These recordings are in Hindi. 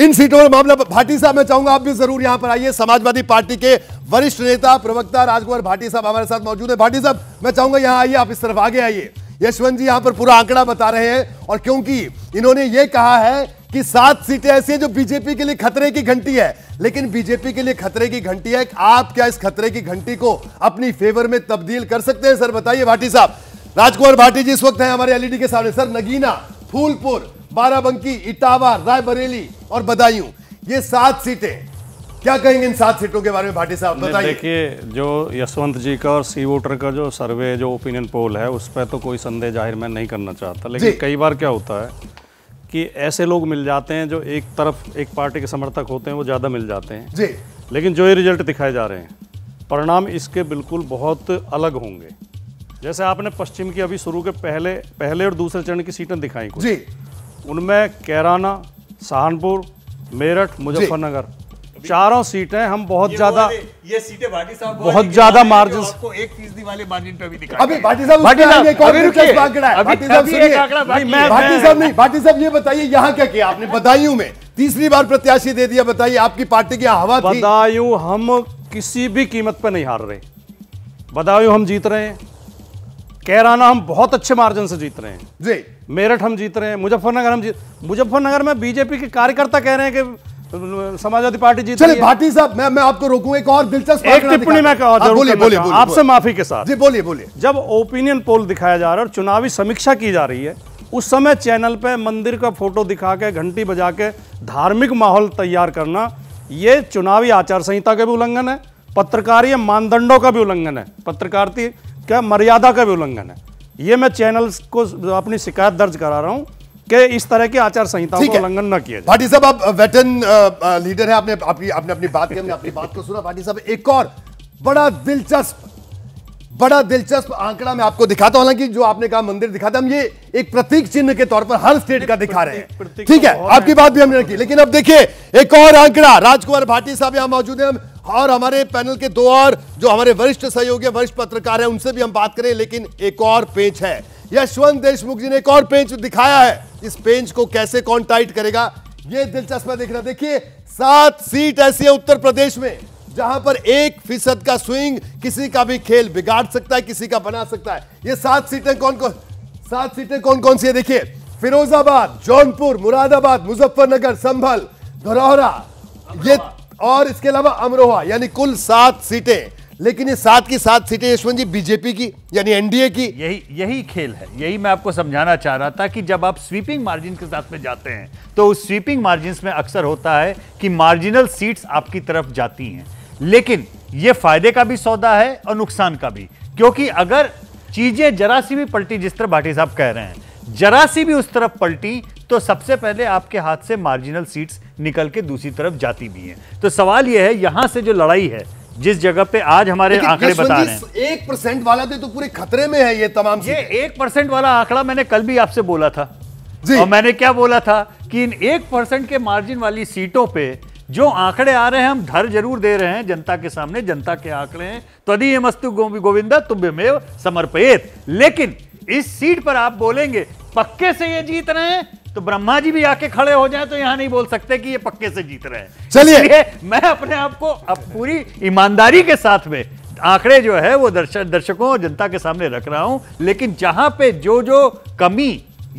इन सीटों में मामला भाटी साहब मैं चाहूंगा आप भी जरूर यहां पर आइए समाजवादी पार्टी के वरिष्ठ नेता प्रवक्ता राजकुमार भाटी साहब हमारे साथ मौजूद है भाटी साहब मैं चाहूंगा यहां आइए आप इस तरफ आगे आइए यशवंत जी यहां पर पूरा आंकड़ा बता रहे हैं और क्योंकि इन्होंने ये कहा है कि सात सीटें ऐसी हैं जो बीजेपी के लिए खतरे की घंटी है लेकिन बीजेपी के लिए खतरे की घंटी है आप क्या इस खतरे की घंटी को अपनी फेवर में तब्दील कर सकते हैं सर बताइए भाटी साहब राजकुमार भाटी जी इस वक्त है हमारे एलईडी के सामने सर नगीना फूलपुर बाराबंकी इटावा रायबरेली और बदायूं ये सात सीटें क्या कहेंगे इन सात सीटों के बारे में भाटी साहब बताइए देखिए जो यशवंत जी का और सी वोटर का जो सर्वे जो ओपिनियन पोल है उस पर तो कोई संदेह जाहिर मैं नहीं करना चाहता लेकिन कई बार क्या होता है कि ऐसे लोग मिल जाते हैं जो एक तरफ एक पार्टी के समर्थक होते हैं वो ज़्यादा मिल जाते हैं जी लेकिन जो ये रिजल्ट दिखाए जा रहे हैं परिणाम इसके बिल्कुल बहुत अलग होंगे जैसे आपने पश्चिम की अभी शुरू के पहले पहले और दूसरे चरण की सीटें दिखाई जी उनमें कैराना सहानपुर मेरठ मुजफ्फरनगर चारों सीटें हम बहुत ज्यादा ये सीटें भाटी साहब बहुत ज्यादा मार्जिन आपको एक फीसदी वाले मार्जिन पे भी दिखा अभी भाटी साहब भाटी साहब एक और दिलचस्प आंकड़ा है भाटी साहब सुनिए भाटी साहब नहीं भाटी साहब ये बताइए यहाँ क्या किया आपने बदायूं में तीसरी बार प्रत्याशी दे दिया बताइए आपकी पार्टी की हवा बदायूं हम किसी भी कीमत पर नहीं हार रहे बदायूं हम जीत रहे हैं कैराना हम बहुत अच्छे मार्जिन से जीत रहे हैं जी मेरठ हम जीत रहे हैं मुजफ्फरनगर हम जीत मुजफ्फरनगर में बीजेपी के कार्यकर्ता कह रहे हैं कि समाजवादी पार्टी जीत चलिए भाटी साहब मैं मैं आपको रोकूं एक और दिलचस्प एक टिप्पणी मैं बोलिए आपसे माफी के साथ जी बोलिए बोलिए जब ओपिनियन पोल दिखाया जा रहा है और चुनावी समीक्षा की जा रही है उस समय चैनल पे मंदिर का फोटो दिखा के घंटी बजा के धार्मिक माहौल तैयार करना ये चुनावी आचार संहिता का भी उल्लंघन है पत्रकारीय मानदंडों का भी उल्लंघन है पत्रकारिता का मर्यादा का भी उल्लंघन है ये मैं चैनल्स को अपनी शिकायत दर्ज करा रहा हूँ कि इस तरह के आचार संहिता का उल्लंघन न किया भाटी साहब आप वेटन लीडर है आपने आपकी आपने अपनी बात की अपनी बात को सुना भाटी साहब एक और बड़ा दिलचस्प बड़ा दिलचस्प आंकड़ा मैं आपको दिखाता हूं हालांकि जो आपने कहा मंदिर दिखाता हम ये एक प्रतीक चिन्ह के तौर पर हर स्टेट का दिखा रहे हैं ठीक है तो आपकी बात भी हमने रखी लेकिन अब देखिए एक और आंकड़ा राजकुमार भाटी साहब यहां मौजूद है और हमारे पैनल के दो और जो हमारे वरिष्ठ सहयोगी वरिष्ठ पत्रकार हैं उनसे भी हम बात करें लेकिन एक और पेंच है यशवंत देशमुख जी ने एक और पेंच दिखाया है इस पेंच को कैसे कौन टाइट करेगा यह दिलचस्प देख रहा देखिए सात सीट ऐसी है उत्तर प्रदेश में जहां पर एक फीसद का स्विंग किसी का भी खेल बिगाड़ सकता है किसी का बना सकता है ये सात सीटें कौन कौन सात सीटें कौन कौन सी है देखिए फिरोजाबाद जौनपुर मुरादाबाद मुजफ्फरनगर संभल धरोहरा ये और इसके अलावा अमरोहा यानी कुल सात सीटें लेकिन ये सात की सात सीटें यशवंत जी बीजेपी की यानी एनडीए की यही यही खेल है यही मैं आपको समझाना चाह रहा था कि जब आप स्वीपिंग मार्जिन के साथ में जाते हैं तो उस स्वीपिंग मार्जिन में अक्सर होता है कि मार्जिनल सीट्स आपकी तरफ जाती हैं लेकिन ये फायदे का भी सौदा है और नुकसान का भी क्योंकि अगर चीजें जरा सी भी पलटी जिस तरह भाटी साहब कह रहे हैं जरा सी भी उस तरफ पलटी तो सबसे पहले आपके हाथ से मार्जिनल सीट्स निकल के दूसरी तरफ जाती भी हैं तो सवाल यह है यहाँ से जो लड़ाई है जिस जगह पे आज हमारे आंकड़े बता रहे हैं एक परसेंट वाला तो पूरे खतरे में है ये तमाम ये एक परसेंट वाला आंकड़ा मैंने कल भी आपसे बोला था और मैंने क्या बोला था कि इन एक परसेंट के मार्जिन वाली सीटों पे जो आंकड़े आ रहे हैं हम धर जरूर दे रहे हैं जनता के सामने जनता के आंकड़े हैं त्वदीय मस्तु गोविंदा तुम समर्पित लेकिन इस सीट पर आप बोलेंगे पक्के से ये जीत रहे हैं तो ब्रह्मा जी भी आके खड़े हो जाए तो यहां नहीं बोल सकते कि ये पक्के से जीत रहे हैं चलिए मैं अपने आप को अब पूरी ईमानदारी के साथ में आंकड़े जो है वो दर्शक दर्शकों और जनता के सामने रख रहा हूं लेकिन जहां पे जो जो कमी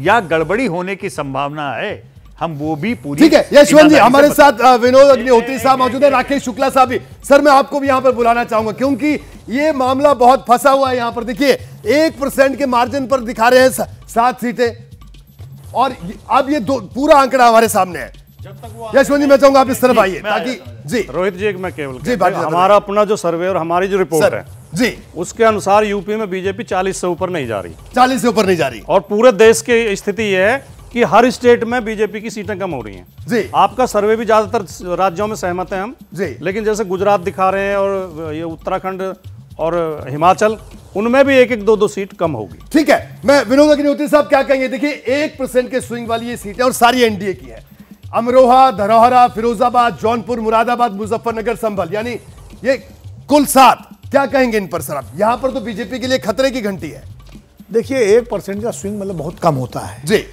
या गड़बड़ी होने की संभावना है हम वो भी पूरी ठीक है यशवंत जी हमारे साथ विनोद अग्निहोत्री साहब मौजूद है राकेश शुक्ला साहब भी सर मैं आपको भी यहां पर बुलाना चाहूंगा क्योंकि ये मामला बहुत फंसा हुआ है यहां पर देखिए एक परसेंट के मार्जिन पर दिखा रहे हैं सात सीटें और अब ये दो पूरा आंकड़ा हमारे सामने है यशवंत जी मैं चाहूंगा आप इस तरफ आइए ताकि जी रोहित जी एक मैं केवल जी बात हमारा अपना जो सर्वे और हमारी जो रिपोर्ट है जी उसके अनुसार यूपी में बीजेपी 40 से ऊपर नहीं जा रही 40 से ऊपर नहीं जा रही और पूरे देश की स्थिति यह है कि हर स्टेट में बीजेपी की सीटें कम हो रही हैं जी आपका सर्वे भी ज्यादातर राज्यों में सहमत है हम जी लेकिन जैसे गुजरात दिखा रहे हैं और ये उत्तराखंड और हिमाचल उनमें भी एक एक दो दो सीट कम होगी ठीक है मैं विनोद अग्निहोत्री साहब क्या कहेंगे देखिए एक परसेंट के स्विंग वाली ये सीटें और सारी एनडीए की है अमरोहा धरोहरा फिरोजाबाद जौनपुर मुरादाबाद मुजफ्फरनगर संभल यानी ये कुल सात क्या कहेंगे इन पर सर आप यहां पर तो बीजेपी के लिए खतरे की घंटी है देखिए एक परसेंट का स्विंग मतलब बहुत कम होता है जी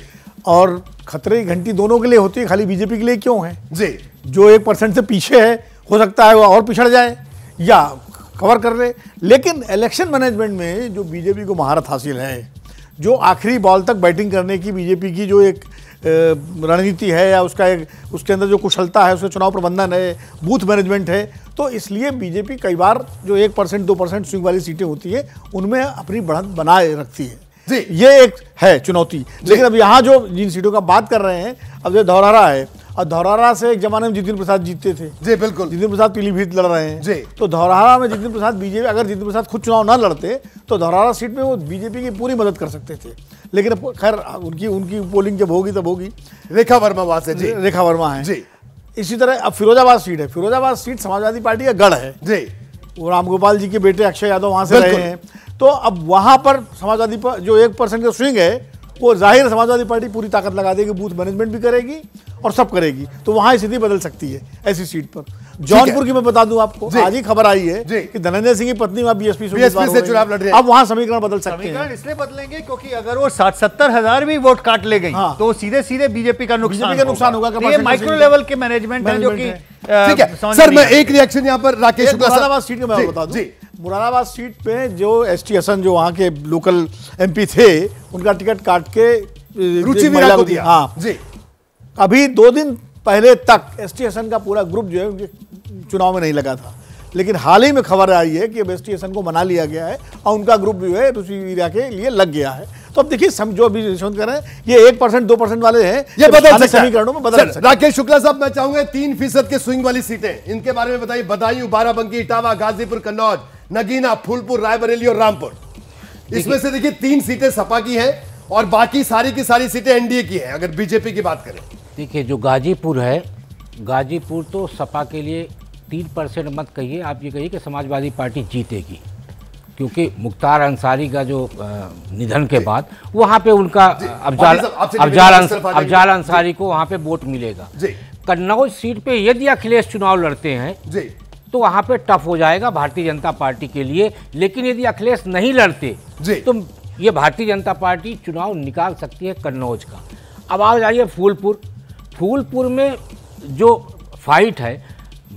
और खतरे की घंटी दोनों के लिए होती है खाली बीजेपी के लिए क्यों है जी जो एक परसेंट से पीछे है हो सकता है वो और पिछड़ जाए या कवर कर रहे लेकिन इलेक्शन मैनेजमेंट में जो बीजेपी को महारत हासिल है जो आखिरी बॉल तक बैटिंग करने की बीजेपी की जो एक रणनीति है या उसका एक उसके अंदर जो कुशलता है उसका चुनाव प्रबंधन है बूथ मैनेजमेंट है तो इसलिए बीजेपी कई बार जो एक परसेंट दो परसेंट स्विंग वाली सीटें होती है उनमें अपनी बढ़त बनाए रखती है ये एक है चुनौती लेकिन अब यहाँ जो जिन सीटों का बात कर रहे हैं अब जो दोहरा रहा है और धौरहरा से एक जमाने में जितिन प्रसाद जीतते थे जी बिल्कुल जितिन प्रसाद पीलीभीत लड़ रहे हैं जी तो धौरहरा में जितिन प्रसाद बीजेपी अगर जितिन प्रसाद खुद चुनाव ना लड़ते तो धौरहरा सीट में वो बीजेपी की पूरी मदद कर सकते थे लेकिन खैर उनकी उनकी पोलिंग जब होगी तब होगी रेखा वर्मा वहां से जी रेखा वर्मा है जी इसी तरह अब फिरोजाबाद सीट है फिरोजाबाद सीट समाजवादी पार्टी का गढ़ है जी वो रामगोपाल जी के बेटे अक्षय यादव वहां से रहे हैं तो अब वहां पर समाजवादी जो एक परसेंट का स्विंग है वो जाहिर समाजवादी पार्टी पूरी ताकत लगा देगी बूथ मैनेजमेंट भी करेगी और सब करेगी तो वहां स्थिति बदल सकती है ऐसी सीट पर जौनपुर की मैं बता दूं आपको आज ही खबर आई है कि धनंजय सिंह की पत्नी वहां बीएसपी से चुनाव लड़ रही है अब वहां समीकरण बदल सकते हैं इसलिए बदलेंगे क्योंकि अगर वो साठ सत्तर हजार भी वोट काट ले गई हाँ। तो सीधे सीधे बीजेपी का नुकसान होगा माइक्रो तो लेवल के मैनेजमेंट है जो की ठीक है सर मैं एक रिएक्शन यहाँ पर राकेश मुरादाबाद सीट में मैं बता दूं मुरादाबाद सीट पे जो एस टी हसन जो वहाँ के लोकल एमपी थे उनका टिकट काट के रुचि को दिया हाँ जी अभी दो दिन पहले तक एस टी का पूरा ग्रुप जो है चुनाव में नहीं लगा था लेकिन हाल ही में खबर आई है कि अब एस टी को मना लिया गया है और उनका ग्रुप जो है उसी एरिया के लिए लग गया है तो अब देखिए जो अभी रिश्वत कर रहे हैं ये एक परसेंट दो परसेंट वाले हैं ये बदल समीकरणों में बदल राकेश शुक्ला साहब मैं चाहूंगा तीन फीसद के स्विंग वाली सीटें इनके बारे में बताइए बदायूं बाराबंकी इटावा गाजीपुर कन्नौज नगीना फूलपुर रायबरेली और रामपुर इसमें से देखिए तीन सीटें सपा की है और बाकी सारी की सारी सीटें एनडीए की है अगर बीजेपी की बात करें देखिए जो गाजीपुर है गाजीपुर तो सपा के लिए तीन परसेंट मत कहिए आप ये कहिए कि समाजवादी पार्टी जीतेगी क्योंकि मुख्तार अंसारी का जो निधन के बाद वहाँ पे उनका अफजाल अफजाल अंसारी को वहाँ पे वोट मिलेगा कन्नौज सीट पे यदि अखिलेश चुनाव लड़ते हैं तो वहाँ पे टफ हो जाएगा भारतीय जनता पार्टी के लिए लेकिन यदि अखिलेश नहीं लड़ते तो ये भारतीय जनता पार्टी चुनाव निकाल सकती है कन्नौज का अब आ जाइए फूलपुर फूलपुर में जो फाइट है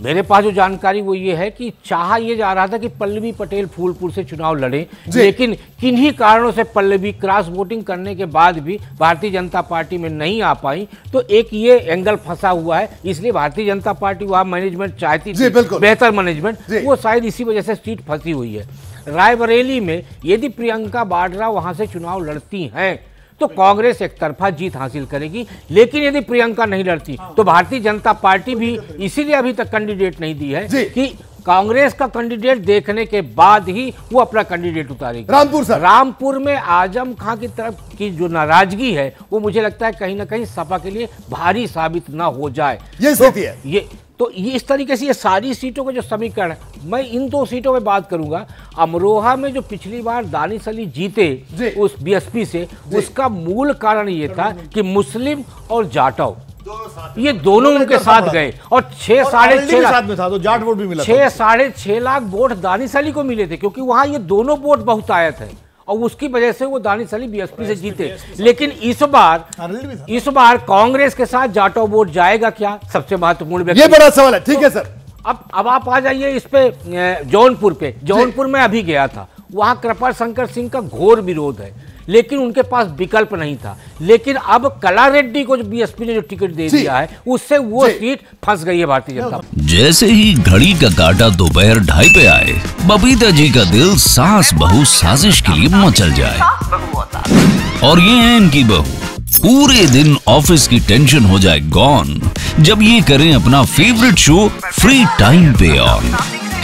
मेरे पास जो जानकारी वो ये है कि चाह ये जा रहा था कि पल्लवी पटेल फूलपुर से चुनाव लड़े लेकिन किन्हीं कारणों से पल्लवी क्रॉस वोटिंग करने के बाद भी भारतीय जनता पार्टी में नहीं आ पाई तो एक ये एंगल फंसा हुआ है इसलिए भारतीय जनता पार्टी वहां मैनेजमेंट चाहती थी बेहतर मैनेजमेंट वो शायद इसी वजह से सीट फंसी हुई है रायबरेली में यदि प्रियंका बाड्रा वहाँ से चुनाव लड़ती हैं तो कांग्रेस एक तरफा जीत हासिल करेगी लेकिन यदि प्रियंका नहीं लड़ती हाँ। तो भारतीय जनता पार्टी भी इसीलिए अभी तक कैंडिडेट नहीं दी है कि कांग्रेस का कैंडिडेट देखने के बाद ही वो अपना कैंडिडेट उतारेगी रामपुर सर रामपुर में आजम खां की तरफ की जो नाराजगी है वो मुझे लगता है कहीं ना कहीं सपा के लिए भारी साबित ना हो जाए ये तो, है ये तो ये इस तरीके से ये सारी सीटों का जो समीकरण मैं इन दो सीटों में बात करूंगा अमरोहा में जो पिछली बार दानिश अली जीते उस बीएसपी से उसका मूल कारण ये था कि मुस्लिम और जाटव ये दोनों उनके साथ गए और छह साढ़े छह लाख तो छह साढ़े छह लाख वोट दानिश अली को मिले थे क्योंकि वहां ये दोनों वोट बहुत आए थे और उसकी वजह से वो दानिश अली बीएसपी से जीते लेकिन इस बार हाँ, इस बार कांग्रेस के साथ जाटो वोट जाएगा क्या सबसे महत्वपूर्ण ये बड़ा सवाल है ठीक है तो सर अब अब आप आ जाइए इस पे जौनपुर पे जौनपुर में अभी गया था वहां कृपा शंकर सिंह का घोर विरोध है लेकिन उनके पास विकल्प नहीं था लेकिन अब कला रेड्डी को जो बीएसपी ने जो टिकट दे दिया है उससे वो सीट फंस गई है भारतीय जनता जैसे ही घड़ी का काटा दोपहर ढाई पे आए बबीता जी का दिल सास बहु साजिश के लिए मचल जाए और ये है इनकी बहू पूरे दिन ऑफिस की टेंशन हो जाए गॉन जब ये करें अपना फेवरेट शो फ्री टाइम पे ऑन